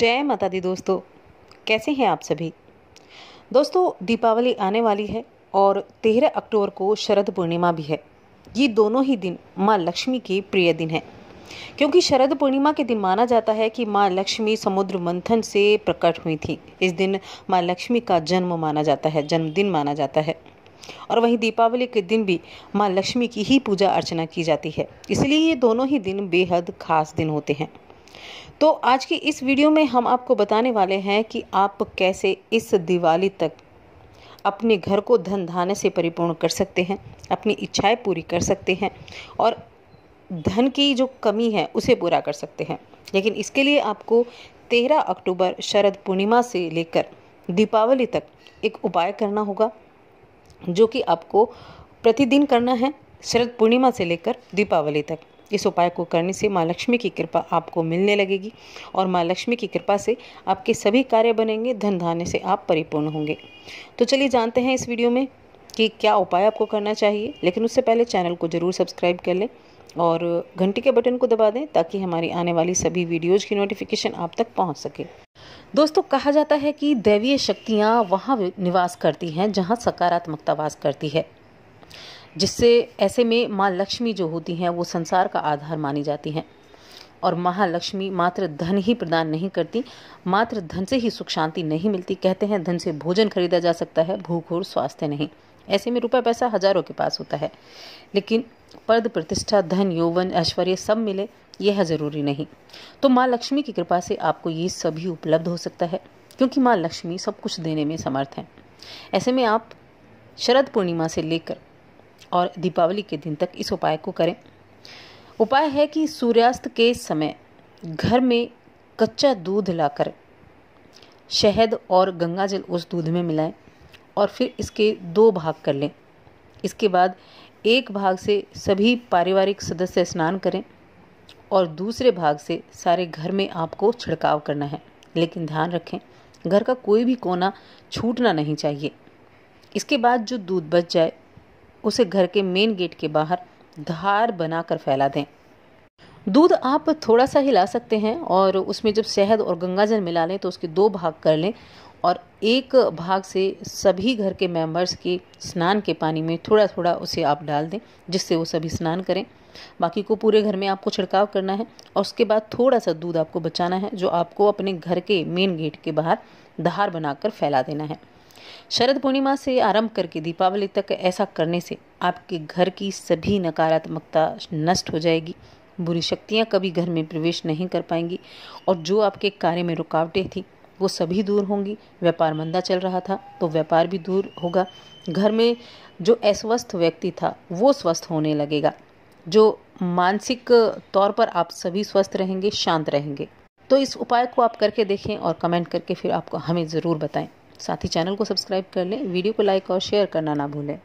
जय माता दी दोस्तों कैसे हैं आप सभी दोस्तों दीपावली आने वाली है और तेरह अक्टूबर को शरद पूर्णिमा भी है ये दोनों ही दिन माँ लक्ष्मी के प्रिय दिन हैं क्योंकि शरद पूर्णिमा के दिन माना जाता है कि माँ लक्ष्मी समुद्र मंथन से प्रकट हुई थी इस दिन माँ लक्ष्मी का जन्म माना जाता है जन्मदिन माना जाता है और वहीं दीपावली के दिन भी माँ लक्ष्मी की ही पूजा अर्चना की जाती है इसलिए ये दोनों ही दिन बेहद खास दिन होते हैं तो आज की इस वीडियो में हम आपको बताने वाले हैं कि आप कैसे इस दिवाली तक अपने घर को धन धान्य से परिपूर्ण कर सकते हैं अपनी इच्छाएं पूरी कर सकते हैं और धन की जो कमी है उसे पूरा कर सकते हैं लेकिन इसके लिए आपको 13 अक्टूबर शरद पूर्णिमा से लेकर दीपावली तक एक उपाय करना होगा जो कि आपको प्रतिदिन करना है शरद पूर्णिमा से लेकर दीपावली तक इस उपाय को करने से माँ लक्ष्मी की कृपा आपको मिलने लगेगी और माँ लक्ष्मी की कृपा से आपके सभी कार्य बनेंगे धन धान्य से आप परिपूर्ण होंगे तो चलिए जानते हैं इस वीडियो में कि क्या उपाय आपको करना चाहिए लेकिन उससे पहले चैनल को ज़रूर सब्सक्राइब कर लें और घंटी के बटन को दबा दें ताकि हमारी आने वाली सभी वीडियोज़ की नोटिफिकेशन आप तक पहुंच सके दोस्तों कहा जाता है कि दैवीय शक्तियाँ वहाँ निवास करती हैं जहाँ सकारात्मकता वास करती है जिससे ऐसे में माँ लक्ष्मी जो होती हैं वो संसार का आधार मानी जाती हैं और महालक्ष्मी मात्र धन ही प्रदान नहीं करती मात्र धन से ही सुख शांति नहीं मिलती कहते हैं धन से भोजन खरीदा जा सकता है भूख और स्वास्थ्य नहीं ऐसे में रुपया पैसा हजारों के पास होता है लेकिन पद प्रतिष्ठा धन यौवन ऐश्वर्य सब मिले यह जरूरी नहीं तो माँ लक्ष्मी की कृपा से आपको ये सभी उपलब्ध हो सकता है क्योंकि माँ लक्ष्मी सब कुछ देने में समर्थ हैं ऐसे में आप शरद पूर्णिमा से लेकर और दीपावली के दिन तक इस उपाय को करें उपाय है कि सूर्यास्त के समय घर में कच्चा दूध लाकर शहद और गंगा जल उस दूध में मिलाएं और फिर इसके दो भाग कर लें इसके बाद एक भाग से सभी पारिवारिक सदस्य स्नान करें और दूसरे भाग से सारे घर में आपको छिड़काव करना है लेकिन ध्यान रखें घर का कोई भी कोना छूटना नहीं चाहिए इसके बाद जो दूध बच जाए उसे घर के मेन गेट के बाहर धार बनाकर फैला दें दूध आप थोड़ा सा हिला सकते हैं और उसमें जब शहद और गंगाजल मिला लें तो उसके दो भाग कर लें और एक भाग से सभी घर के मेंबर्स के स्नान के पानी में थोड़ा थोड़ा उसे आप डाल दें जिससे वो सभी स्नान करें बाकी को पूरे घर में आपको छिड़काव करना है और उसके बाद थोड़ा सा दूध आपको बचाना है जो आपको अपने घर के मेन गेट के बाहर धार बनाकर फैला देना है शरद पूर्णिमा से आरंभ करके दीपावली तक ऐसा करने से आपके घर की सभी नकारात्मकता नष्ट हो जाएगी बुरी शक्तियाँ कभी घर में प्रवेश नहीं कर पाएंगी और जो आपके कार्य में रुकावटें थी वो सभी दूर होंगी व्यापार मंदा चल रहा था तो व्यापार भी दूर होगा घर में जो अस्वस्थ व्यक्ति था वो स्वस्थ होने लगेगा जो मानसिक तौर पर आप सभी स्वस्थ रहेंगे शांत रहेंगे तो इस उपाय को आप करके देखें और कमेंट करके फिर आपको हमें ज़रूर बताएं साथ ही चैनल को सब्सक्राइब कर लें वीडियो को लाइक और शेयर करना ना भूलें